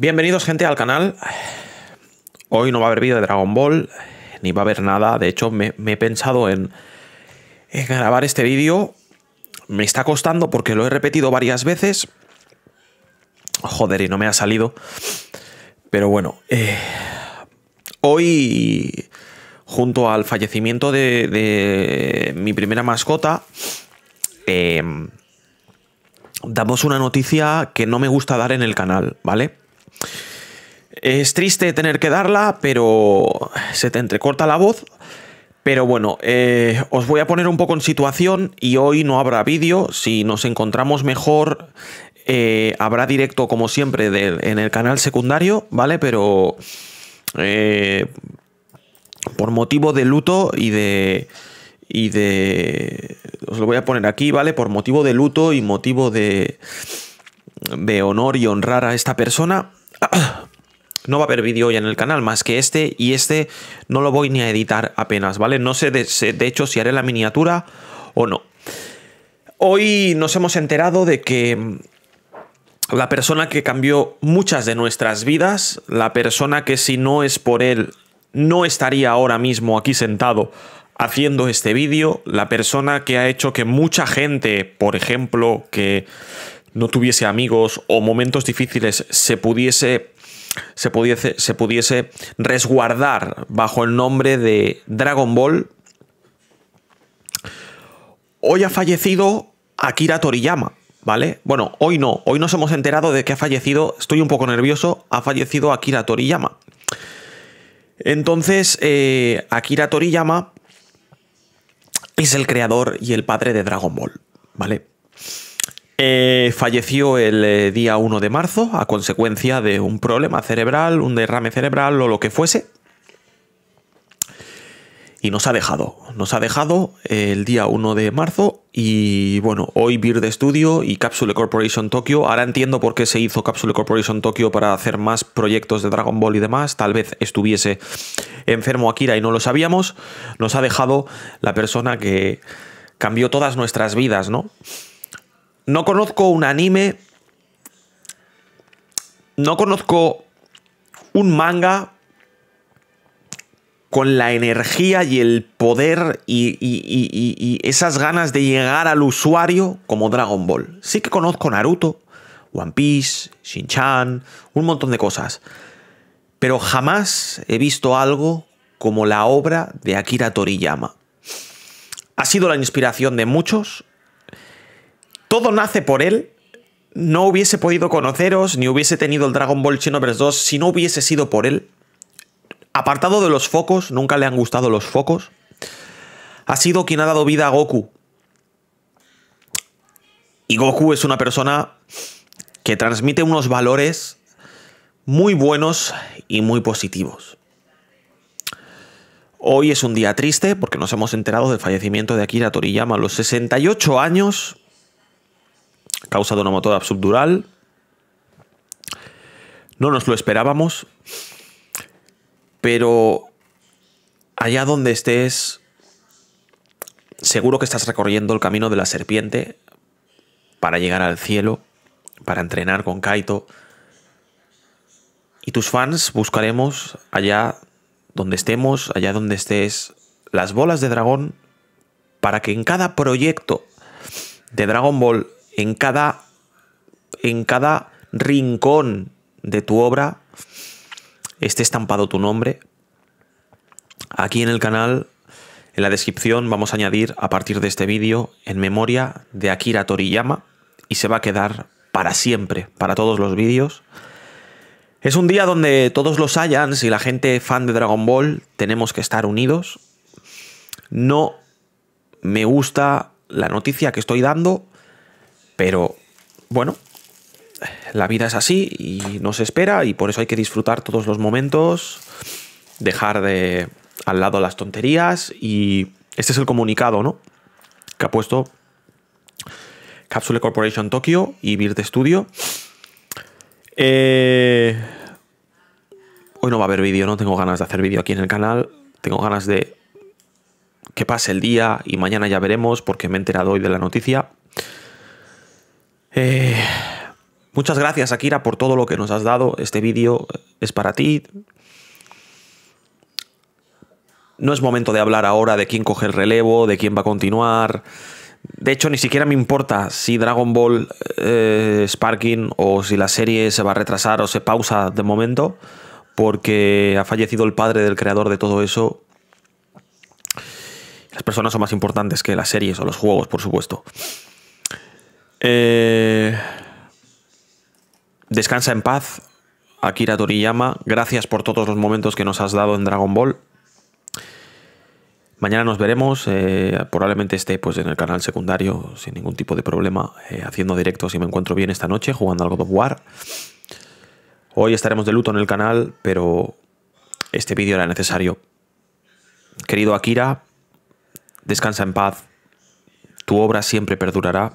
Bienvenidos gente al canal. Hoy no va a haber vídeo de Dragon Ball, ni va a haber nada. De hecho, me, he pensado en, grabar este vídeo. Me está costando porque lo he repetido varias veces. Joder, y no me ha salido. Pero bueno, eh, hoy, junto al fallecimiento de, mi primera mascota, em, damos una noticia que no me gusta dar en el canal, ¿vale? Es triste tener que darla, pero se te entrecorta la voz. Pero bueno, eh, os voy a poner un poco en situación y hoy no habrá vídeo. Si nos encontramos mejor, eh, habrá directo como siempre en el canal secundario, ¿vale? Pero eh, por motivo de luto y de... Y de... Os lo voy a poner aquí, ¿vale? Por motivo de luto y motivo de... De honor y honrar a esta persona, no va a haber vídeo hoy en el canal más que este y este no lo voy ni a editar apenas, ¿vale? No sé de, hecho si haré la miniatura o no. Hoy nos hemos enterado de que mm, la persona que cambió muchas de nuestras vidas, la persona que si no es por él no estaría ahora mismo aquí sentado haciendo este vídeo, la persona que ha hecho que mucha gente, por ejemplo, que no tuviese amigos o momentos difíciles se pudiese se pudiese, se pudiese resguardar bajo el nombre de Dragon Ball. Hoy ha fallecido Akira Toriyama, ¿vale? Bueno, hoy no, hoy nos hemos enterado de que ha fallecido, estoy un poco nervioso, ha fallecido Akira Toriyama. Entonces, eh, Akira Toriyama es el creador y el padre de Dragon Ball, ¿vale? Eh, falleció el eh, día 1 de marzo a consecuencia de un problema cerebral, un derrame cerebral o lo que fuese. Y nos ha dejado, nos ha dejado el día 1 de marzo y bueno, hoy de Studio y Capsule Corporation Tokyo. Ahora entiendo por qué se hizo Capsule Corporation Tokyo para hacer más proyectos de Dragon Ball y demás. Tal vez estuviese enfermo Akira y no lo sabíamos. Nos ha dejado la persona que cambió todas nuestras vidas, ¿no? no conozco un anime, no conozco un manga con la energía y el poder y, esas ganas de llegar al usuario como Dragon Ball. Sí que conozco Naruto, One Piece, Shin-Chan, un montón de cosas. Pero jamás he visto algo como la obra de Akira Toriyama. Ha sido la inspiración de muchos, todo nace por él, no hubiese podido conoceros ni hubiese tenido el Dragon Ball Xenoverse 2 si no hubiese sido por él. Apartado de los focos, nunca le han gustado los focos. Ha sido quien ha dado vida a Goku. Y Goku es una persona que transmite unos valores muy buenos y muy positivos. Hoy es un día triste porque nos hemos enterado del fallecimiento de Akira Toriyama a los 68 años causa de una motora subdural. No nos lo esperábamos, pero allá donde estés, seguro que estás recorriendo el camino de la serpiente para llegar al cielo, para entrenar con Kaito. Y tus fans buscaremos allá donde estemos, allá donde estés, las bolas de dragón para que en cada proyecto de Dragon Ball en cada, en cada rincón de tu obra esté estampado tu nombre. Aquí en el canal, en la descripción, vamos a añadir a partir de este vídeo en memoria de Akira Toriyama y se va a quedar para siempre, para todos los vídeos. Es un día donde todos los Saiyans y la gente fan de Dragon Ball tenemos que estar unidos. No me gusta la noticia que estoy dando, pero bueno, la vida es así y no se espera y por eso hay que disfrutar todos los momentos, dejar de al lado las tonterías y este es el comunicado, ¿no? Que ha puesto Capsule Corporation Tokyo y virt Studio. Eh... Hoy no va a haber vídeo, no tengo ganas de hacer vídeo aquí en el canal. Tengo ganas de que pase el día y mañana ya veremos porque me he enterado hoy de la noticia. Eh, muchas gracias, Akira, por todo lo que nos has dado. Este vídeo es para ti. No es momento de hablar ahora de quién coge el relevo, de quién va a continuar. De hecho, ni siquiera me importa si Dragon Ball eh, Sparking o si la serie se va a retrasar o se pausa de momento, porque ha fallecido el padre del creador de todo eso. Las personas son más importantes que las series o los juegos, por supuesto. Eh, descansa en paz, Akira Toriyama. Gracias por todos los momentos que nos has dado en Dragon Ball. Mañana nos veremos, eh, probablemente esté pues, en el canal secundario sin ningún tipo de problema, eh, haciendo directos si me encuentro bien esta noche, jugando algo de of War. Hoy estaremos de luto en el canal, pero este vídeo era necesario. Querido Akira, descansa en paz, tu obra siempre perdurará